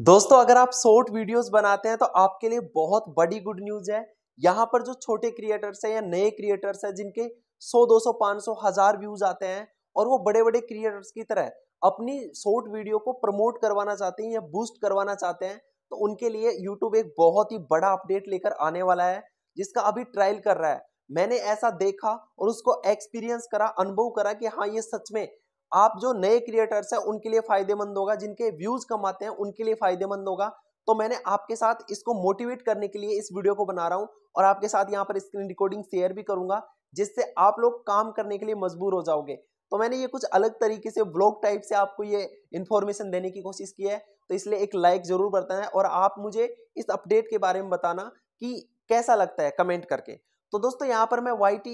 दोस्तों अगर आप शॉर्ट वीडियोस बनाते हैं तो आपके लिए बहुत बड़ी गुड न्यूज है यहाँ पर जो छोटे क्रिएटर्स हैं या नए क्रिएटर्स हैं जिनके 100 200 500 हजार व्यूज आते हैं और वो बड़े बड़े क्रिएटर्स की तरह अपनी शॉर्ट वीडियो को प्रमोट करवाना चाहते हैं या बूस्ट करवाना चाहते हैं तो उनके लिए यूट्यूब एक बहुत ही बड़ा अपडेट लेकर आने वाला है जिसका अभी ट्रायल कर रहा है मैंने ऐसा देखा और उसको एक्सपीरियंस करा अनुभव करा कि हाँ ये सच में आप जो नए क्रिएटर्स हैं उनके लिए फायदेमंद होगा जिनके व्यूज कमाते हैं उनके लिए फायदेमंद होगा तो मैंने आपके साथ इसको मोटिवेट करने के लिए इस वीडियो को बना रहा हूँ और आपके साथ यहाँ पर स्क्रीन रिकॉर्डिंग शेयर भी करूंगा जिससे आप लोग काम करने के लिए मजबूर हो जाओगे तो मैंने ये कुछ अलग तरीके से ब्लॉग टाइप से आपको ये इन्फॉर्मेशन देने की कोशिश की है तो इसलिए एक लाइक जरूर करता है और आप मुझे इस अपडेट के बारे में बताना कि कैसा लगता है कमेंट करके तो दोस्तों यहाँ पर मैं वाई टी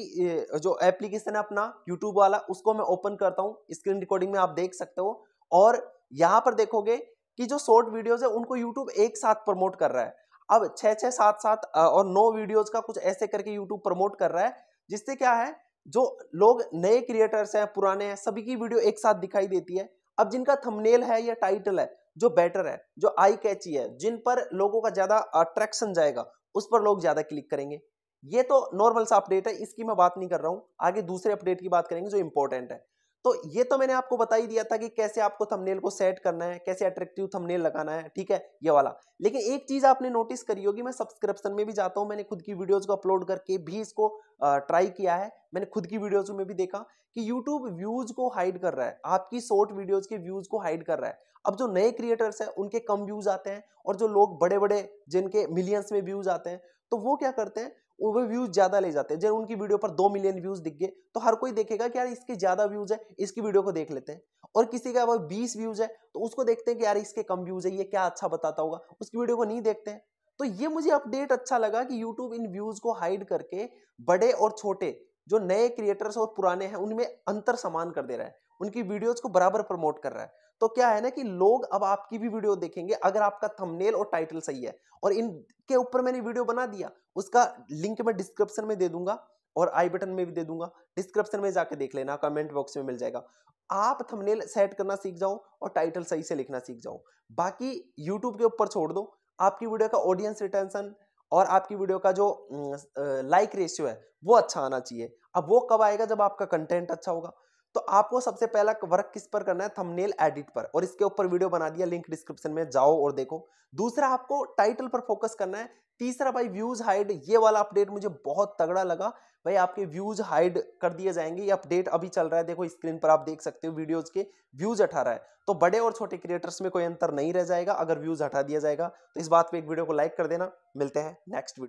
जो एप्लीकेशन है अपना यूट्यूब वाला उसको मैं ओपन करता हूँ स्क्रीन रिकॉर्डिंग में आप देख सकते हो और यहाँ पर देखोगे कि जो शॉर्ट वीडियोज है उनको यूट्यूब एक साथ प्रमोट कर रहा है अब छः छः सात सात और नौ वीडियोज का कुछ ऐसे करके यूट्यूब प्रमोट कर रहा है जिससे क्या है जो लोग नए क्रिएटर्स हैं पुराने हैं सभी की वीडियो एक साथ दिखाई देती है अब जिनका थंबनेल है या टाइटल है जो बेटर है जो आई कैची है जिन पर लोगों का ज़्यादा अट्रैक्शन जाएगा उस पर लोग ज़्यादा क्लिक करेंगे ये तो नॉर्मल सा अपडेट है इसकी मैं बात नहीं कर रहा हूं आगे दूसरे अपडेट की बात करेंगे जो इंपॉर्टेंट है तो ये तो मैंने आपको बता ही दिया था कि कैसे आपको थंबनेल को सेट करना है कैसे अट्रैक्टिव थंबनेल लगाना है ठीक है ये वाला लेकिन एक चीज आपने नोटिस करी होगी मैं सब्सक्रिप्शन में भी जाता हूं मैंने खुद की वीडियोस को अपलोड करके भी इसको ट्राई किया है मैंने खुद की वीडियोज में भी देखा कि यूट्यूब व्यूज को हाइड कर रहा है आपकी शॉर्ट वीडियोज के व्यूज को हाइड कर रहा है अब जो नए क्रिएटर्स है उनके कम व्यूज आते हैं और जो लोग बड़े बड़े जिनके मिलियंस में व्यूज आते हैं तो वो क्या करते हैं वो व्यूज ज्यादा ले जाते हैं जब उनकी वीडियो पर दो मिलियन व्यूज दिख गए तो हर कोई देखेगा कि यार इसके ज्यादा व्यूज है इसकी वीडियो को देख लेते हैं और किसी का अगर बीस व्यूज है तो उसको देखते हैं कि यार इसके कम व्यूज है ये क्या अच्छा बताता होगा उसकी वीडियो को नहीं देखते हैं तो ये मुझे अपडेट अच्छा लगा कि यूट्यूब इन व्यूज को हाइड करके बड़े और छोटे जो नए क्रिएटर्स और पुराने हैं उनमें अंतर समान कर दे रहा है उनकी वीडियोज को बराबर प्रमोट कर रहा है तो क्या है ना कि लोग अब आपकी भी वीडियो देखेंगे अगर आपका थंबनेल और टाइटल सही है और इनके ऊपर मैंने वीडियो बना दिया उसका लिंक मैं डिस्क्रिप्शन में दे दूंगा और आई बटन में भी दे दूंगा डिस्क्रिप्शन में जाके देख लेना कमेंट बॉक्स में मिल जाएगा आप थंबनेल सेट करना सीख जाओ और टाइटल सही से लिखना सीख जाओ बाकी यूट्यूब के ऊपर छोड़ दो आपकी वीडियो का ऑडियंस रिटेंशन और आपकी वीडियो का जो लाइक रेशियो है वो अच्छा आना चाहिए अब वो कब आएगा जब आपका कंटेंट अच्छा होगा तो आपको सबसे पहला वर्क किस पर करना है थंबनेल एडिट पर और इसके ऊपर वीडियो बना दिया लिंक डिस्क्रिप्शन में जाओ और देखो दूसरा आपको टाइटल पर फोकस करना है तीसरा भाई व्यूज हाइड ये वाला अपडेट मुझे बहुत तगड़ा लगा भाई आपके व्यूज हाइड कर दिए जाएंगे ये अपडेट अभी चल रहा है देखो स्क्रीन पर आप देख सकते हो वीडियोज के व्यूज हटा रहा है तो बड़े और छोटे क्रिएटर्स में कोई अंतर नहीं रह जाएगा अगर व्यूज हटा दिया जाएगा तो इस बात पर एक वीडियो को लाइक कर देना मिलते हैं नेक्स्ट वीडियो